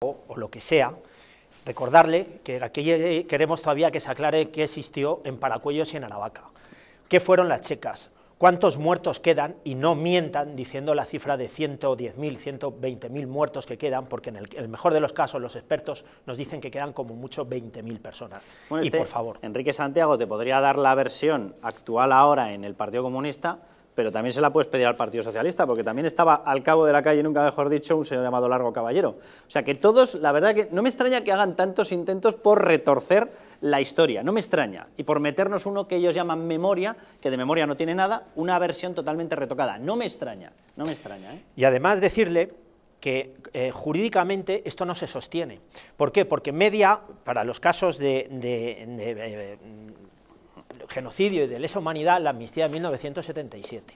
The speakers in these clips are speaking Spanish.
o, lo que sea, recordarle que queremos todavía que se aclare qué existió en Paracuellos y en Aravaca, qué fueron las checas, cuántos muertos quedan y no mientan diciendo la cifra de 110.000, 120.000 muertos que quedan, porque en el, mejor de los casos los expertos nos dicen que quedan como mucho 20.000 personas. y este por favor. Enrique Santiago te podría dar la versión actual ahora en el Partido Comunista pero también se la puedes pedir al Partido Socialista, porque también estaba al cabo de la calle, nunca mejor dicho, un señor llamado Largo Caballero. O sea que todos, la verdad que no me extraña que hagan tantos intentos por retorcer la historia, no me extraña, y por meternos uno que ellos llaman memoria, que de memoria no tiene nada, una versión totalmente retocada. No me extraña, no me extraña. ¿eh? Y además decirle que eh, jurídicamente esto no se sostiene. ¿Por qué? Porque media, para los casos de eh, genocidio y de lesa humanidad, la amnistía de 1977.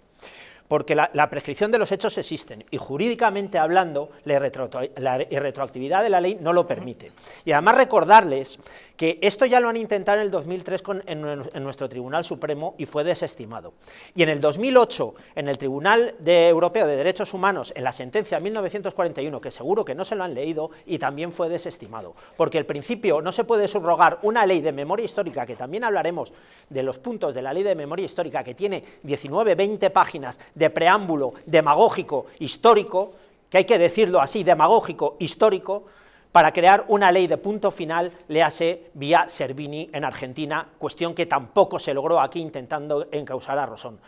Porque la, prescripción de los hechos existen y jurídicamente hablando la, irretroactividad la retroactividad de la ley no lo permite. Y además recordarles que esto ya lo han intentado en el 2003 en, nuestro Tribunal Supremo y fue desestimado. Y en el 2008, en el Tribunal Europeo de Derechos Humanos, en la sentencia 1941, que seguro que no se lo han leído, y también fue desestimado. Porque el principio no se puede subrogar una ley de memoria histórica, que también hablaremos de los puntos de la ley de memoria histórica, que tiene 19, 20 páginas de preámbulo demagógico, histórico, que hay que decirlo así, demagógico, histórico, para crear una ley de punto final, le hace vía Servini en Argentina, cuestión que tampoco se logró aquí intentando encausar a Rosón.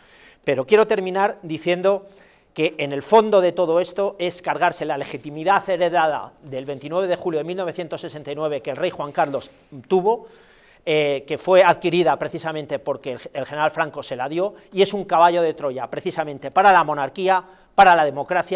Pero quiero terminar diciendo que en el fondo de todo esto es cargarse la legitimidad heredada del 29 de julio de 1969 que el rey Juan Carlos tuvo, eh, que fue adquirida precisamente porque el, general Franco se la dio, y es un caballo de Troya precisamente para la monarquía, para la democracia,